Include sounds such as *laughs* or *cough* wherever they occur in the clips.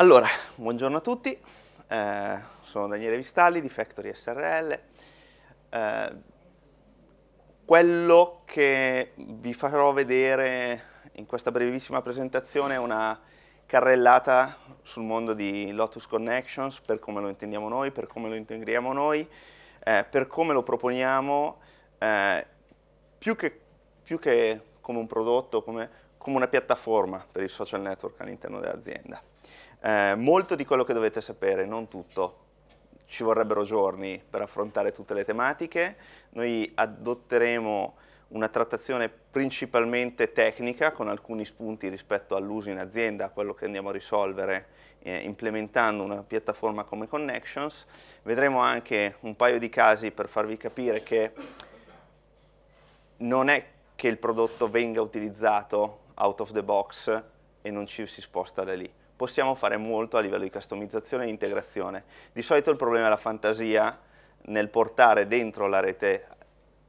Allora, buongiorno a tutti, eh, sono Daniele Vistalli di Factory SRL. Eh, quello che vi farò vedere in questa brevissima presentazione è una carrellata sul mondo di Lotus Connections, per come lo intendiamo noi, per come lo integriamo noi, eh, per come lo proponiamo, eh, più che, più che come un prodotto, come, come una piattaforma per il social network all'interno dell'azienda. Eh, molto di quello che dovete sapere, non tutto. Ci vorrebbero giorni per affrontare tutte le tematiche. Noi adotteremo una trattazione principalmente tecnica con alcuni spunti rispetto all'uso in azienda, a quello che andiamo a risolvere eh, implementando una piattaforma come Connections. Vedremo anche un paio di casi per farvi capire che non è che il prodotto venga utilizzato out of the box e non ci si sposta da lì possiamo fare molto a livello di customizzazione e integrazione. Di solito il problema è la fantasia nel portare dentro la rete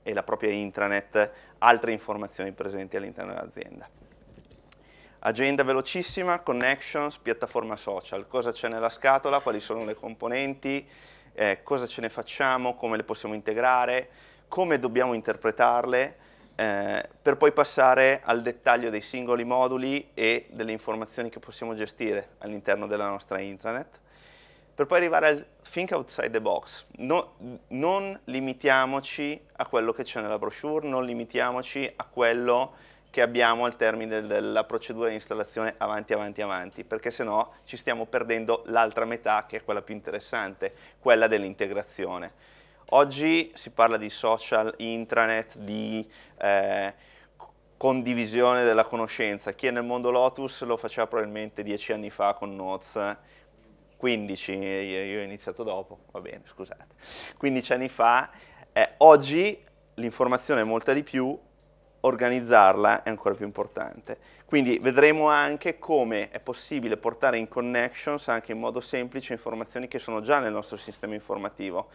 e la propria intranet altre informazioni presenti all'interno dell'azienda. Agenda velocissima, connections, piattaforma social, cosa c'è nella scatola, quali sono le componenti, eh, cosa ce ne facciamo, come le possiamo integrare, come dobbiamo interpretarle, eh, per poi passare al dettaglio dei singoli moduli e delle informazioni che possiamo gestire all'interno della nostra intranet, per poi arrivare al think outside the box. No, non limitiamoci a quello che c'è nella brochure, non limitiamoci a quello che abbiamo al termine della procedura di installazione avanti, avanti, avanti, perché sennò ci stiamo perdendo l'altra metà che è quella più interessante, quella dell'integrazione Oggi si parla di social, intranet, di eh, condivisione della conoscenza. Chi è nel mondo Lotus lo faceva probabilmente dieci anni fa con Notes, 15, io ho iniziato dopo, va bene, scusate, 15 anni fa. Eh, oggi l'informazione è molta di più, organizzarla è ancora più importante. Quindi vedremo anche come è possibile portare in connections anche in modo semplice informazioni che sono già nel nostro sistema informativo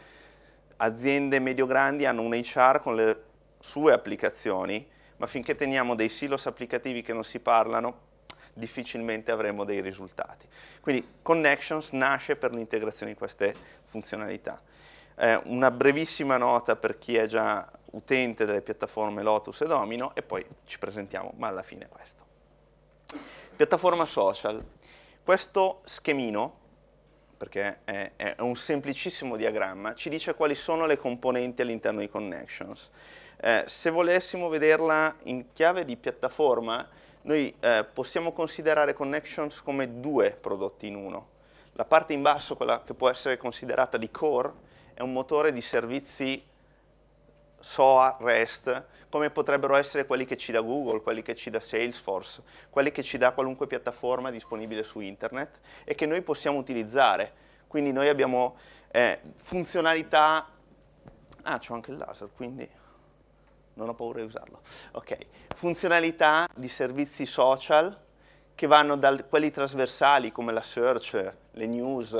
aziende medio-grandi hanno un HR con le sue applicazioni, ma finché teniamo dei silos applicativi che non si parlano, difficilmente avremo dei risultati. Quindi Connections nasce per l'integrazione di queste funzionalità. Eh, una brevissima nota per chi è già utente delle piattaforme Lotus e Domino e poi ci presentiamo, ma alla fine è questo. Piattaforma social. Questo schemino perché è, è, un semplicissimo diagramma, ci dice quali sono le componenti all'interno di Connections. Eh, se volessimo vederla in chiave di piattaforma, noi eh, possiamo considerare Connections come due prodotti in uno. La parte in basso, quella che può essere considerata di core, è un motore di servizi SOA, REST, come potrebbero essere quelli che ci dà Google, quelli che ci dà Salesforce, quelli che ci dà qualunque piattaforma disponibile su internet e che noi possiamo utilizzare. Quindi noi abbiamo eh, funzionalità... Ah, c'ho anche il laser, quindi non ho paura di usarlo. Ok, funzionalità di servizi social che vanno da quelli trasversali come la search, le news,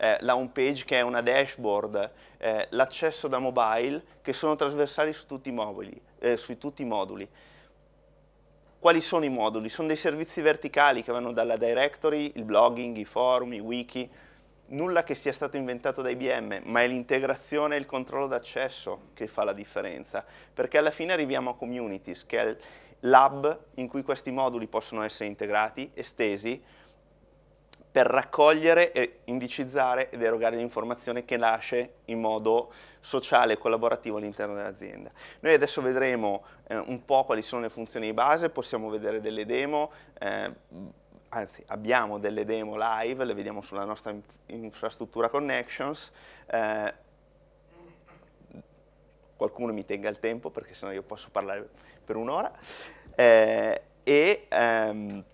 eh, la home page che è una dashboard, eh, l'accesso da mobile che sono trasversali su tutti i, mobili, eh, su tutti i moduli. Quali sono i moduli? Sono dei servizi verticali che vanno dalla directory, il blogging, i forum, i wiki, nulla che sia stato inventato da IBM, ma è l'integrazione e il controllo d'accesso che fa la differenza, perché alla fine arriviamo a communities, che è l'hub in cui questi moduli possono essere integrati, estesi, per raccogliere e indicizzare ed erogare l'informazione che nasce in modo sociale e collaborativo all'interno dell'azienda. Noi adesso vedremo eh, un po' quali sono le funzioni di base, possiamo vedere delle demo, eh, anzi abbiamo delle demo live, le vediamo sulla nostra inf infrastruttura Connections, eh, qualcuno mi tenga il tempo perché sennò io posso parlare per un'ora, eh, e ehm,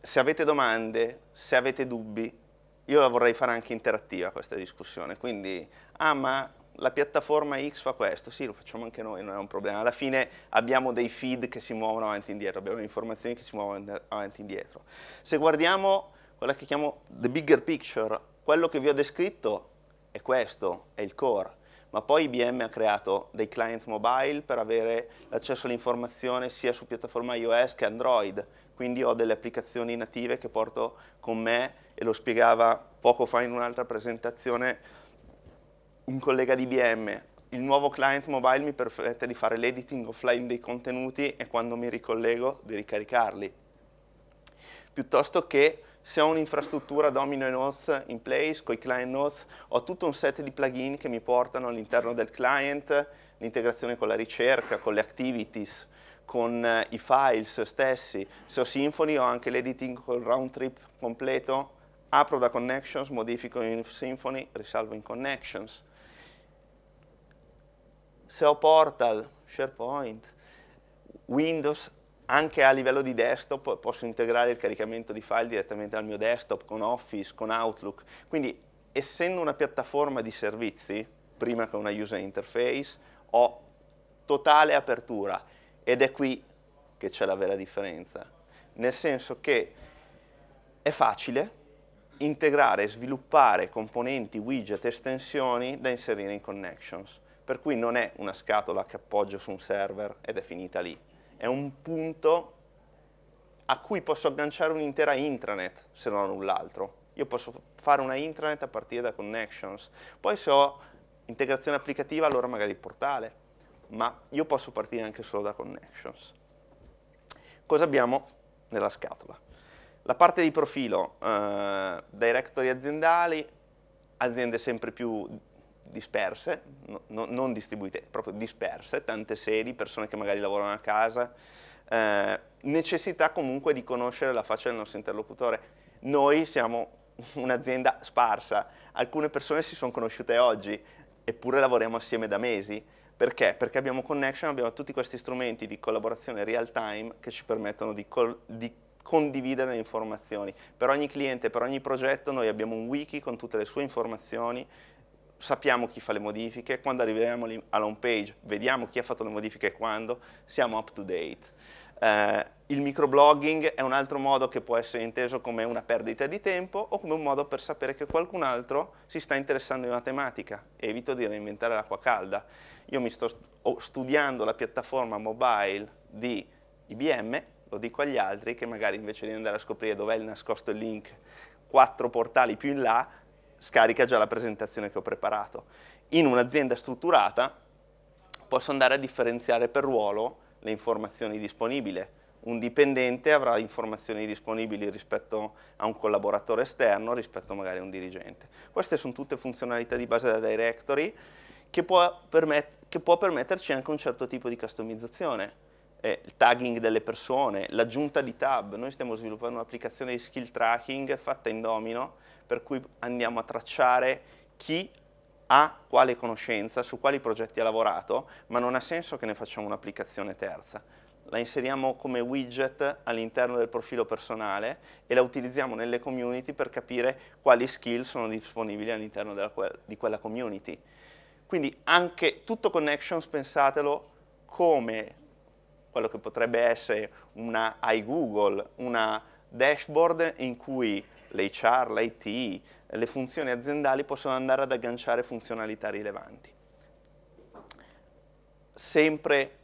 se avete domande, se avete dubbi, io la vorrei fare anche interattiva questa discussione, quindi, ah ma la piattaforma X fa questo, sì lo facciamo anche noi, non è un problema, alla fine abbiamo dei feed che si muovono avanti e indietro, abbiamo informazioni che si muovono avanti e indietro. Se guardiamo quella che chiamo the bigger picture, quello che vi ho descritto è questo, è il core, ma poi IBM ha creato dei client mobile per avere l'accesso all'informazione sia su piattaforma iOS che Android, quindi ho delle applicazioni native che porto con me e lo spiegava poco fa in un'altra presentazione un collega di IBM. Il nuovo client mobile mi permette di fare l'editing offline dei contenuti e quando mi ricollego di ricaricarli. Piuttosto che se ho un'infrastruttura Domino e Nodes in place, con i client nodes, ho tutto un set di plugin che mi portano all'interno del client, l'integrazione con la ricerca, con le activities, con eh, i files stessi, se ho Symfony ho anche l'editing col round trip completo, apro da Connections, modifico in Symfony, risalvo in Connections. Se ho Portal, SharePoint, Windows, anche a livello di desktop posso integrare il caricamento di file direttamente al mio desktop con Office, con Outlook. Quindi essendo una piattaforma di servizi, prima che una user interface, ho totale apertura ed è qui che c'è la vera differenza, nel senso che è facile integrare e sviluppare componenti, widget, estensioni da inserire in Connections, per cui non è una scatola che appoggio su un server ed è finita lì, è un punto a cui posso agganciare un'intera intranet, se non null'altro. Io posso fare una intranet a partire da Connections, poi se ho integrazione applicativa allora magari il portale, ma io posso partire anche solo da connections. Cosa abbiamo nella scatola? La parte di profilo, eh, directory aziendali, aziende sempre più disperse, no, no, non distribuite, proprio disperse, tante sedi, persone che magari lavorano a casa, eh, necessità comunque di conoscere la faccia del nostro interlocutore. Noi siamo *laughs* un'azienda sparsa, alcune persone si sono conosciute oggi, eppure lavoriamo assieme da mesi, perché? Perché abbiamo connection, abbiamo tutti questi strumenti di collaborazione real time che ci permettono di, col- di condividere le informazioni. Per ogni cliente, per ogni progetto noi abbiamo un wiki con tutte le sue informazioni sappiamo chi fa le modifiche, quando arriviamo alla home page vediamo chi ha fatto le modifiche e quando, siamo up to date. Eh, il microblogging è un altro modo che può essere inteso come una perdita di tempo o come un modo per sapere che qualcun altro si sta interessando di in una tematica. Evito di reinventare l'acqua calda. Io mi sto studiando la piattaforma mobile di IBM, lo dico agli altri, che magari invece di andare a scoprire dov'è il nascosto il link quattro portali più in là, scarica già la presentazione che ho preparato. In un'azienda strutturata posso andare a differenziare per ruolo le informazioni disponibili un dipendente avrà informazioni disponibili rispetto a un collaboratore esterno, rispetto magari a un dirigente. Queste sono tutte funzionalità di base della directory che può, che può permetterci anche un certo tipo di customizzazione. Eh, il tagging delle persone, l'aggiunta di tab. Noi stiamo sviluppando un'applicazione di skill tracking fatta in domino, per cui andiamo a tracciare chi ha quale conoscenza, su quali progetti ha lavorato, ma non ha senso che ne facciamo un'applicazione terza la inseriamo come widget all'interno del profilo personale e la utilizziamo nelle community per capire quali skill sono disponibili all'interno di quella community. Quindi anche tutto Connections pensatelo come quello che potrebbe essere una iGoogle, una dashboard in cui l'HR, l'IT, le funzioni aziendali possono andare ad agganciare funzionalità rilevanti. Sempre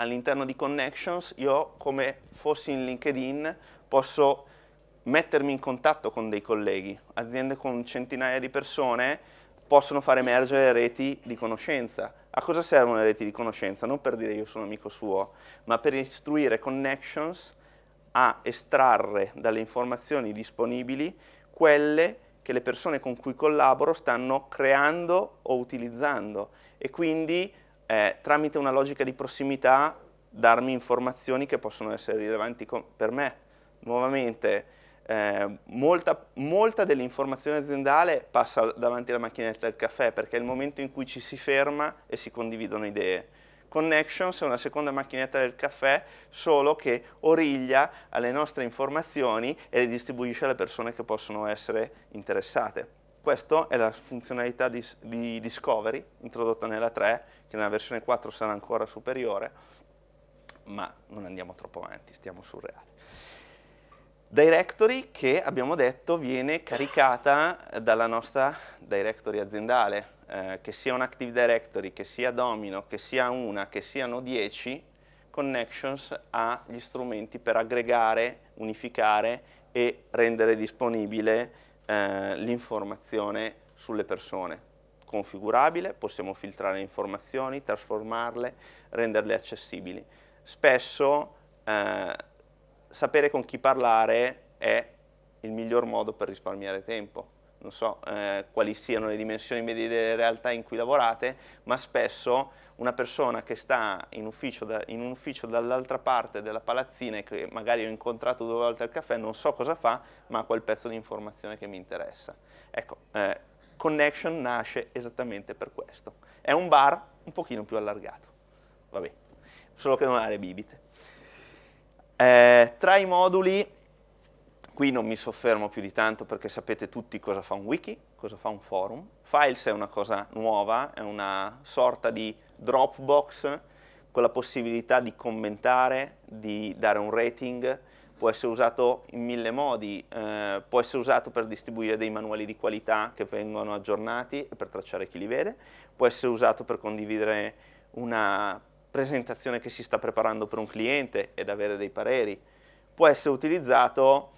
all'interno di Connections io come fossi in LinkedIn posso mettermi in contatto con dei colleghi, aziende con centinaia di persone possono far emergere reti di conoscenza. A cosa servono le reti di conoscenza? Non per dire io sono amico suo, ma per istruire Connections a estrarre dalle informazioni disponibili quelle che le persone con cui collaboro stanno creando o utilizzando e quindi eh, tramite una logica di prossimità darmi informazioni che possono essere rilevanti per me. Nuovamente, eh, molta, molta dell'informazione aziendale passa davanti alla macchinetta del caffè perché è il momento in cui ci si ferma e si condividono idee. Connections è una seconda macchinetta del caffè, solo che origlia alle nostre informazioni e le distribuisce alle persone che possono essere interessate. Questa è la funzionalità di, di Discovery introdotta nella 3 che nella versione 4 sarà ancora superiore, ma non andiamo troppo avanti, stiamo sul reale. Directory che abbiamo detto viene caricata dalla nostra directory aziendale, eh, che sia un Active Directory, che sia Domino, che sia una, che siano 10, Connections ha gli strumenti per aggregare, unificare e rendere disponibile eh, l'informazione sulle persone, configurabile, possiamo filtrare informazioni, trasformarle, renderle accessibili. Spesso eh, sapere con chi parlare è il miglior modo per risparmiare tempo. Non so eh, quali siano le dimensioni medie delle realtà in cui lavorate, ma spesso una persona che sta in, ufficio da, in un ufficio dall'altra parte della palazzina e che magari ho incontrato due volte al caffè, non so cosa fa, ma ha quel pezzo di informazione che mi interessa. Ecco, eh, Connection nasce esattamente per questo. È un bar un pochino più allargato, vabbè, solo che non ha le bibite. Eh, tra i moduli, qui non mi soffermo più di tanto perché sapete tutti cosa fa un wiki, cosa fa un forum. Files è una cosa nuova, è una sorta di Dropbox con la possibilità di commentare, di dare un rating, può essere usato in mille modi, eh, può essere usato per distribuire dei manuali di qualità che vengono aggiornati e per tracciare chi li vede, può essere usato per condividere una presentazione che si sta preparando per un cliente ed avere dei pareri, può essere utilizzato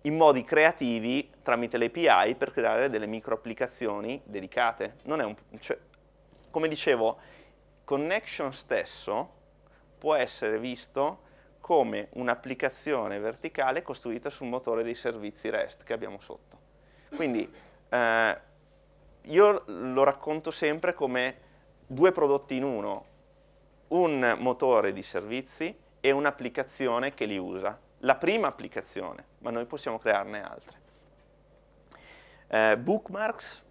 in modi creativi tramite le API per creare delle micro applicazioni dedicate. Un, cioè, come dicevo, Connection stesso può essere visto come un'applicazione verticale costruita sul motore dei servizi REST che abbiamo sotto. Quindi eh, io lo racconto sempre come due prodotti in uno, un motore di servizi e un'applicazione che li usa. La prima applicazione, ma noi possiamo crearne altre. Eh, bookmarks,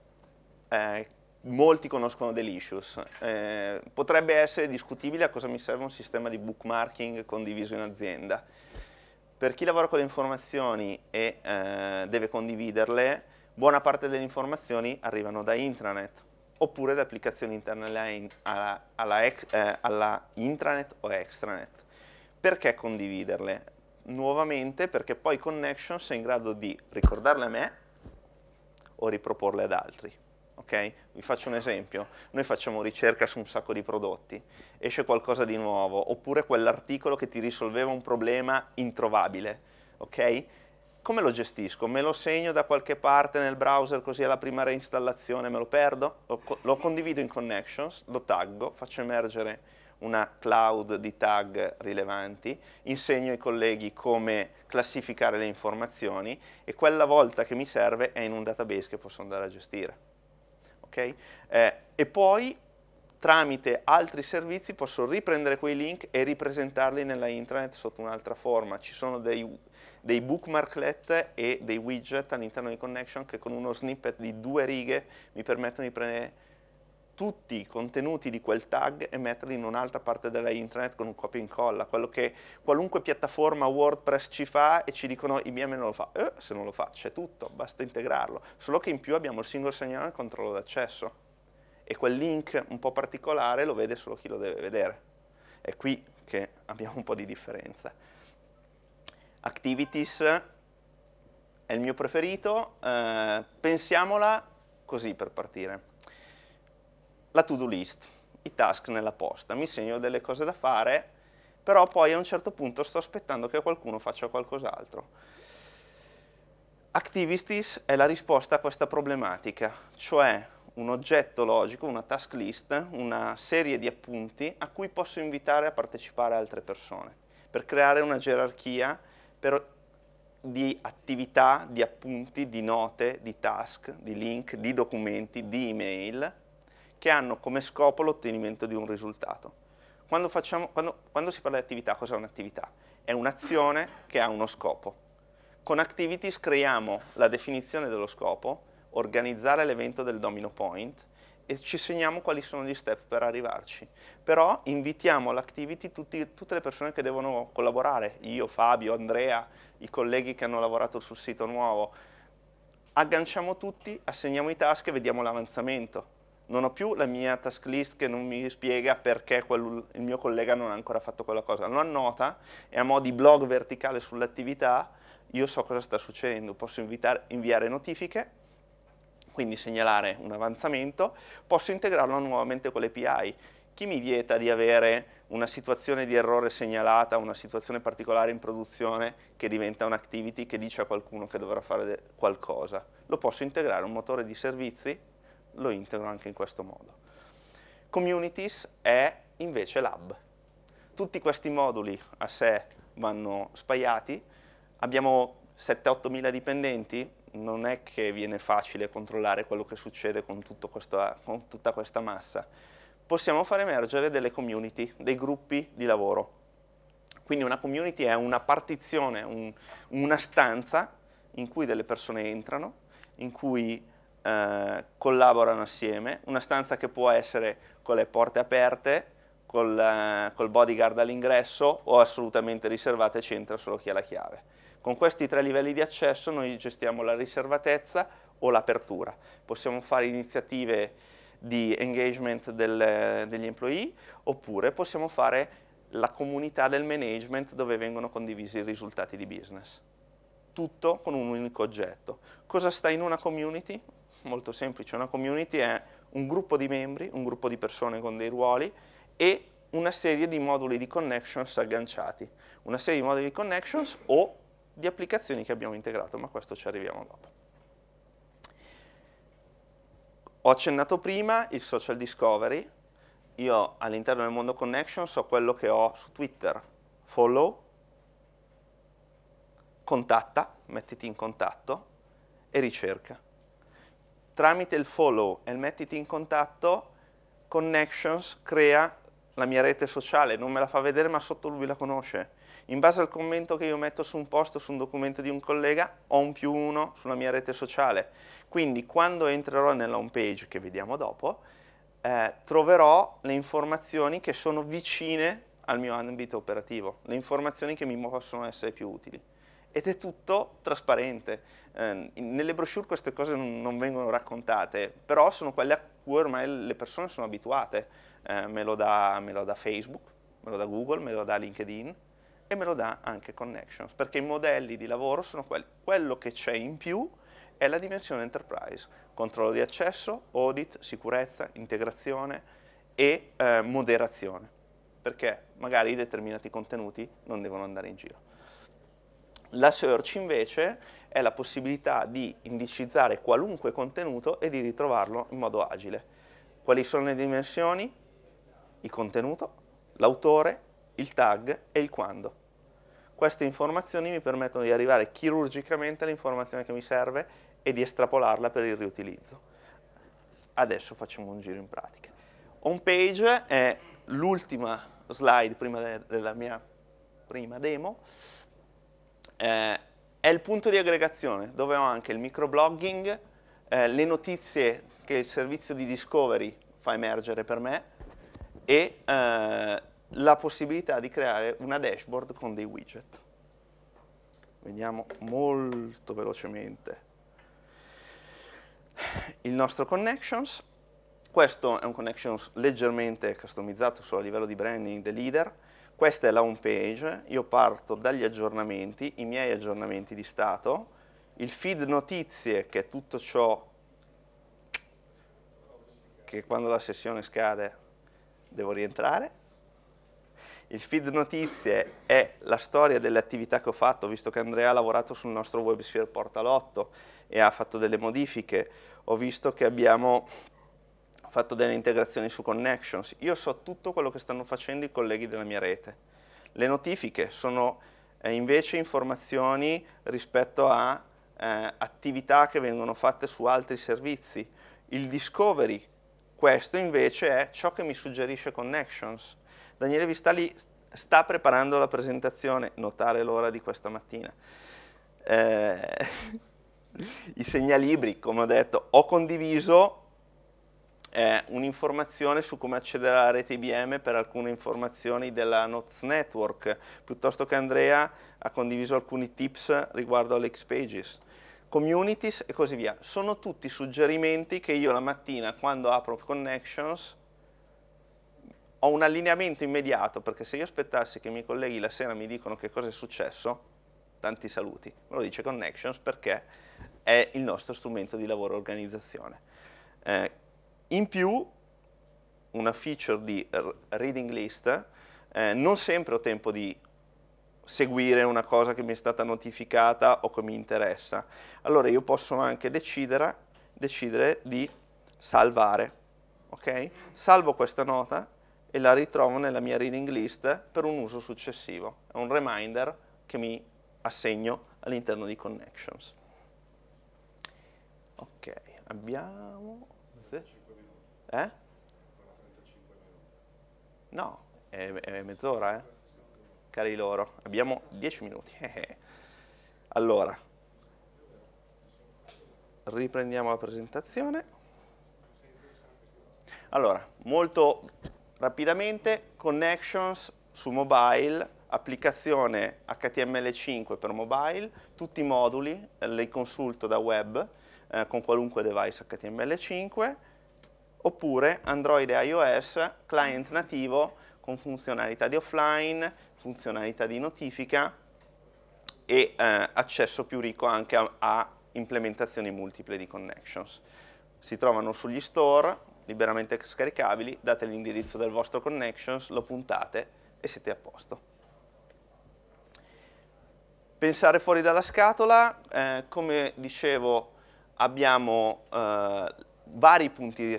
eh, molti conoscono Delicious. Eh, potrebbe essere discutibile a cosa mi serve un sistema di bookmarking condiviso in azienda. Per chi lavora con le informazioni e eh, deve condividerle, buona parte delle informazioni arrivano da intranet oppure da applicazioni interne alla, alla, ex, eh, alla intranet o extranet. Perché condividerle? Nuovamente perché poi Connections è in grado di ricordarle a me o riproporle ad altri. Okay? Vi faccio un esempio, noi facciamo ricerca su un sacco di prodotti, esce qualcosa di nuovo, oppure quell'articolo che ti risolveva un problema introvabile, ok? Come lo gestisco? Me lo segno da qualche parte nel browser così alla prima reinstallazione me lo perdo? Lo, co lo condivido in Connections, lo taggo, faccio emergere una cloud di tag rilevanti, insegno ai colleghi come classificare le informazioni e quella volta che mi serve è in un database che posso andare a gestire okay? eh, e poi tramite altri servizi posso riprendere quei link e ripresentarli nella intranet sotto un'altra forma. Ci sono dei, dei bookmarklet e dei widget all'interno di Connection che con uno snippet di due righe mi permettono di prendere tutti i contenuti di quel tag e metterli in un'altra parte della internet con un copia e incolla, quello che qualunque piattaforma WordPress ci fa e ci dicono IBM non lo fa, eh, se non lo fa c'è tutto, basta integrarlo, solo che in più abbiamo il single segnale e il controllo d'accesso e quel link un po' particolare lo vede solo chi lo deve vedere, è qui che abbiamo un po' di differenza. Activities è il mio preferito, eh, pensiamola così per partire la to-do list, i task nella posta, mi segno delle cose da fare, però poi a un certo punto sto aspettando che qualcuno faccia qualcos'altro. Activities è la risposta a questa problematica, cioè un oggetto logico, una task list, una serie di appunti a cui posso invitare a partecipare altre persone, per creare una gerarchia per, di attività, di appunti, di note, di task, di link, di documenti, di email, che hanno come scopo l'ottenimento di un risultato. Quando, facciamo, quando, quando si parla di attività, cosa è un'attività? È un'azione che ha uno scopo. Con Activities creiamo la definizione dello scopo, organizzare l'evento del domino point e ci segniamo quali sono gli step per arrivarci. Però invitiamo all'Activity tutti, tutte le persone che devono collaborare, io, Fabio, Andrea, i colleghi che hanno lavorato sul sito nuovo. Agganciamo tutti, assegniamo i task e vediamo l'avanzamento non ho più la mia task list che non mi spiega perché quel, il mio collega non ha ancora fatto quella cosa, lo annota e a mo' di blog verticale sull'attività io so cosa sta succedendo, posso invitare, inviare notifiche, quindi segnalare un avanzamento, posso integrarlo nuovamente con l'API. Chi mi vieta di avere una situazione di errore segnalata, una situazione particolare in produzione che diventa un activity che dice a qualcuno che dovrà fare qualcosa? Lo posso integrare, un motore di servizi lo integro anche in questo modo. Communities è invece l'hub. Tutti questi moduli a sé vanno spaiati, abbiamo 7-8 mila dipendenti, non è che viene facile controllare quello che succede con, questo, con tutta questa massa. Possiamo far emergere delle community, dei gruppi di lavoro. Quindi una community è una partizione, un, una stanza in cui delle persone entrano, in cui eh, collaborano assieme, una stanza che può essere con le porte aperte, col, eh, col bodyguard all'ingresso o assolutamente riservata e c'entra solo chi ha la chiave. Con questi tre livelli di accesso noi gestiamo la riservatezza o l'apertura. Possiamo fare iniziative di engagement del, degli employee oppure possiamo fare la comunità del management dove vengono condivisi i risultati di business. Tutto con un unico oggetto. Cosa sta in una community? molto semplice, una community è un gruppo di membri, un gruppo di persone con dei ruoli e una serie di moduli di connections agganciati, una serie di moduli di connections o di applicazioni che abbiamo integrato, ma a questo ci arriviamo dopo. Ho accennato prima il social discovery, io all'interno del mondo connections ho quello che ho su Twitter, follow, contatta, mettiti in contatto e ricerca tramite il follow e il mettiti in contatto, Connections crea la mia rete sociale, non me la fa vedere ma sotto lui la conosce. In base al commento che io metto su un post, su un documento di un collega, ho un più uno sulla mia rete sociale. Quindi quando entrerò nella home page, che vediamo dopo, eh, troverò le informazioni che sono vicine al mio ambito operativo, le informazioni che mi possono essere più utili ed è tutto trasparente. Eh, nelle brochure queste cose non, non, vengono raccontate, però sono quelle a cui ormai le persone sono abituate. Eh, me, lo dà, me lo dà Facebook, me lo dà Google, me lo dà LinkedIn e me lo dà anche Connections, perché i modelli di lavoro sono quelli. Quello che c'è in più è la dimensione enterprise, controllo di accesso, audit, sicurezza, integrazione e eh, moderazione, perché magari determinati contenuti non devono andare in giro. La search invece è la possibilità di indicizzare qualunque contenuto e di ritrovarlo in modo agile. Quali sono le dimensioni? Il contenuto, l'autore, il tag e il quando. Queste informazioni mi permettono di arrivare chirurgicamente all'informazione che mi serve e di estrapolarla per il riutilizzo. Adesso facciamo un giro in pratica. Home page è l'ultima slide prima de della mia prima demo eh, è il punto di aggregazione dove ho anche il microblogging, eh, le notizie che il servizio di Discovery fa emergere per me e eh, la possibilità di creare una dashboard con dei widget. Vediamo molto velocemente il nostro connections. Questo è un connections leggermente customizzato solo a livello di branding, the leader, questa è la home page, io parto dagli aggiornamenti, i miei aggiornamenti di stato, il feed notizie che è tutto ciò che quando la sessione scade devo rientrare, il feed notizie è la storia delle attività che ho fatto, visto che Andrea ha lavorato sul nostro WebSphere Portal 8 e ha fatto delle modifiche, ho visto che abbiamo ho fatto delle integrazioni su connections, io so tutto quello che stanno facendo i colleghi della mia rete. Le notifiche sono eh, invece informazioni rispetto a eh, attività che vengono fatte su altri servizi. Il discovery, questo invece è ciò che mi suggerisce Connections. Daniele Vistali sta preparando la presentazione, notare l'ora di questa mattina. Eh, *laughs* I segnalibri, come ho detto, ho condiviso è un'informazione su come accedere alla rete IBM per alcune informazioni della Notes Network, piuttosto che Andrea ha condiviso alcuni tips riguardo alle Xpages, communities e così via. Sono tutti suggerimenti che io la mattina quando apro Connections ho un allineamento immediato, perché se io aspettassi che i miei colleghi la sera mi dicono che cosa è successo, tanti saluti, me lo dice Connections perché è il nostro strumento di lavoro organizzazione. Eh, in più, una feature di reading list, eh, non sempre ho tempo di seguire una cosa che mi è stata notificata o che mi interessa. Allora io posso anche decidere, decidere di salvare, ok? Salvo questa nota e la ritrovo nella mia reading list per un uso successivo. È un reminder che mi assegno all'interno di Connections. Ok, abbiamo eh? No, è, è mezz'ora, eh? Cari loro, abbiamo 10 minuti. *laughs* allora, riprendiamo la presentazione. Allora, molto rapidamente, connections su mobile, applicazione HTML5 per mobile, tutti i moduli, li consulto da web eh, con qualunque device HTML5, oppure Android e iOS client nativo con funzionalità di offline, funzionalità di notifica e eh, accesso più ricco anche a, a implementazioni multiple di connections. Si trovano sugli store, liberamente scaricabili, date l'indirizzo del vostro connections, lo puntate e siete a posto. Pensare fuori dalla scatola, eh, come dicevo abbiamo eh, vari punti di,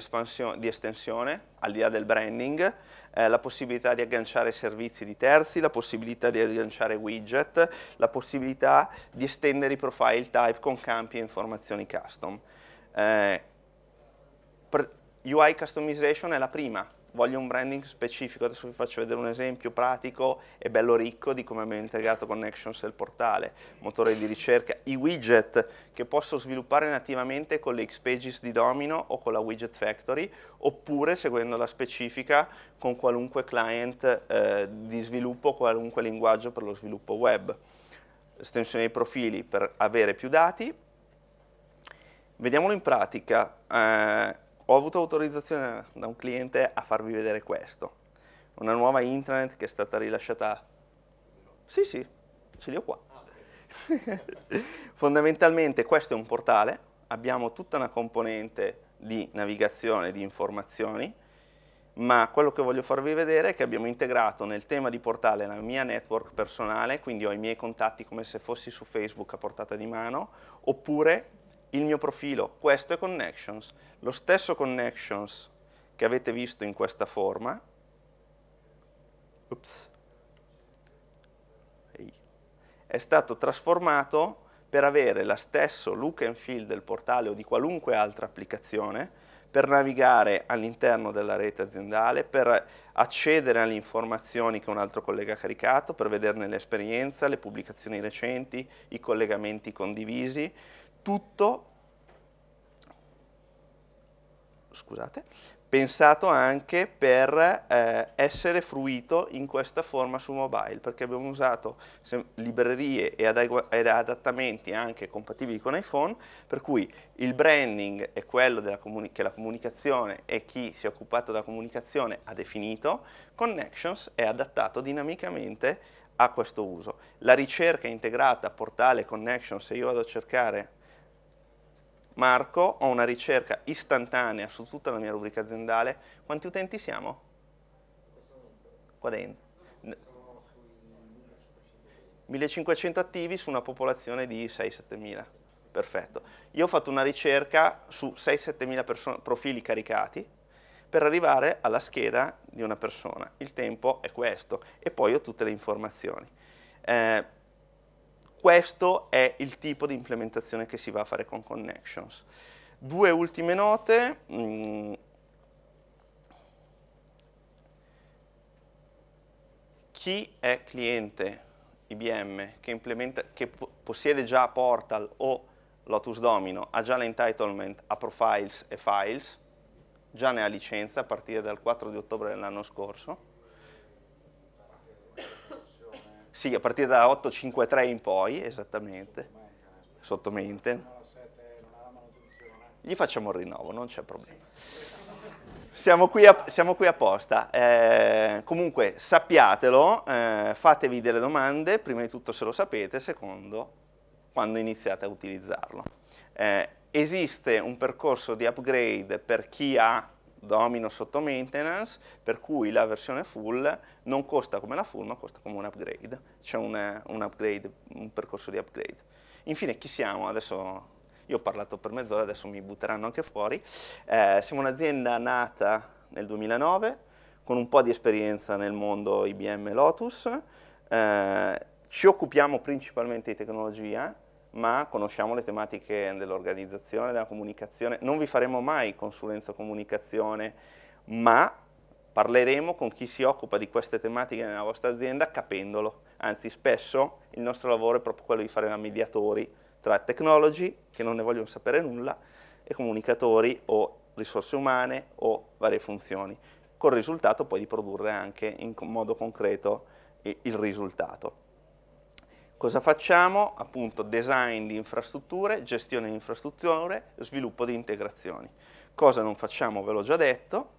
di, estensione, al di là del branding, eh, la possibilità di agganciare servizi di terzi, la possibilità di agganciare widget, la possibilità di estendere i profile type con campi e informazioni custom. Eh, UI customization è la prima, voglio un branding specifico, adesso vi faccio vedere un esempio pratico e bello ricco di come abbiamo integrato Connections e il portale, motore di ricerca, i widget che posso sviluppare nativamente con le Xpages di Domino o con la Widget Factory, oppure seguendo la specifica con qualunque client eh, di sviluppo, qualunque linguaggio per lo sviluppo web. Estensione dei profili per avere più dati. Vediamolo in pratica. Eh, ho avuto autorizzazione da un cliente a farvi vedere questo, una nuova intranet che è stata rilasciata... Sì, sì, ce li ho qua. *laughs* Fondamentalmente questo è un portale, abbiamo tutta una componente di navigazione, di informazioni, ma quello che voglio farvi vedere è che abbiamo integrato nel tema di portale la mia network personale, quindi ho i miei contatti come se fossi su Facebook a portata di mano, oppure il mio profilo, questo è connections, lo stesso connections che avete visto in questa forma, ups, è stato trasformato per avere lo stesso look and feel del portale o di qualunque altra applicazione, per navigare all'interno della rete aziendale, per accedere alle informazioni che un altro collega ha caricato, per vederne l'esperienza, le pubblicazioni recenti, i collegamenti condivisi, tutto scusate, pensato anche per eh, essere fruito in questa forma su mobile, perché abbiamo usato librerie e ed adattamenti anche compatibili con iPhone, per cui il branding è quello che la comunicazione e chi si è occupato della comunicazione ha definito, Connections è adattato dinamicamente a questo uso. La ricerca integrata portale Connections, se io vado a cercare Marco, ho una ricerca istantanea su tutta la mia rubrica aziendale, quanti utenti siamo? Qua dentro. 1500 attivi su una popolazione di 6-7000. Perfetto. Io ho fatto una ricerca su 6-7000 profili caricati per arrivare alla scheda di una persona. Il tempo è questo e poi ho tutte le informazioni. Eh, questo è il tipo di implementazione che si va a fare con Connections. Due ultime note. Mm. chi è cliente IBM che, che possiede già Portal o Lotus Domino, ha già l'entitlement a Profiles e Files, già ne ha licenza a partire dal 4 di ottobre dell'anno scorso, Sì, a partire da 8.53 in poi, esattamente. Sottomente. Gli facciamo il rinnovo, non c'è problema. Siamo qui, a, siamo qui apposta. Eh, comunque sappiatelo, eh, fatevi delle domande, prima di tutto se lo sapete, secondo quando iniziate a utilizzarlo. Eh, esiste un percorso di upgrade per chi ha domino sotto maintenance, per cui la versione full non costa come la full, ma costa come un upgrade. C'è un, un upgrade, un percorso di upgrade. Infine, chi siamo? Adesso io ho parlato per mezz'ora, adesso mi butteranno anche fuori. Eh, siamo un'azienda nata nel 2009, con un po' di esperienza nel mondo IBM Lotus. Eh, ci occupiamo principalmente di tecnologia, ma conosciamo le tematiche dell'organizzazione, della comunicazione, non vi faremo mai consulenza comunicazione, ma parleremo con chi si occupa di queste tematiche nella vostra azienda capendolo, anzi spesso il nostro lavoro è proprio quello di fare da mediatori tra technology, che non ne vogliono sapere nulla, e comunicatori o risorse umane o varie funzioni, col risultato poi di produrre anche in modo concreto il risultato. Cosa facciamo? Appunto design di infrastrutture, gestione di infrastrutture, sviluppo di integrazioni. Cosa non facciamo? Ve l'ho già detto.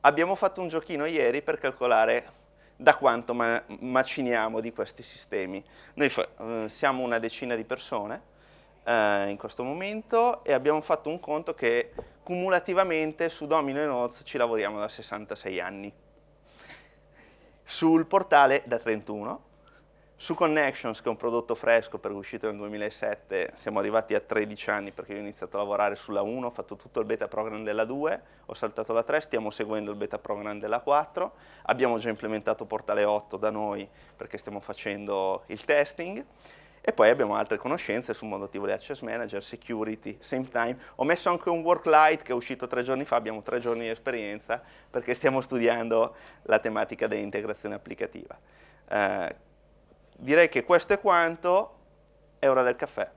Abbiamo fatto un giochino ieri per calcolare da quanto ma maciniamo di questi sistemi. Noi eh, siamo una decina di persone eh, in questo momento e abbiamo fatto un conto che cumulativamente su Domino e Noz ci lavoriamo da 66 anni. Sul portale da 31 su Connections, che è un prodotto fresco perché è uscito nel 2007, siamo arrivati a 13 anni perché io ho iniziato a lavorare sulla 1, ho fatto tutto il beta program della 2, ho saltato la 3, stiamo seguendo il beta program della 4, abbiamo già implementato Portale 8 da noi perché stiamo facendo il testing e poi abbiamo altre conoscenze su Mondo di Access Manager, Security, Same Time. Ho messo anche un Work Light che è uscito tre giorni fa, abbiamo tre giorni di esperienza perché stiamo studiando la tematica dell'integrazione applicativa. Eh, direi che questo è quanto, è ora del caffè.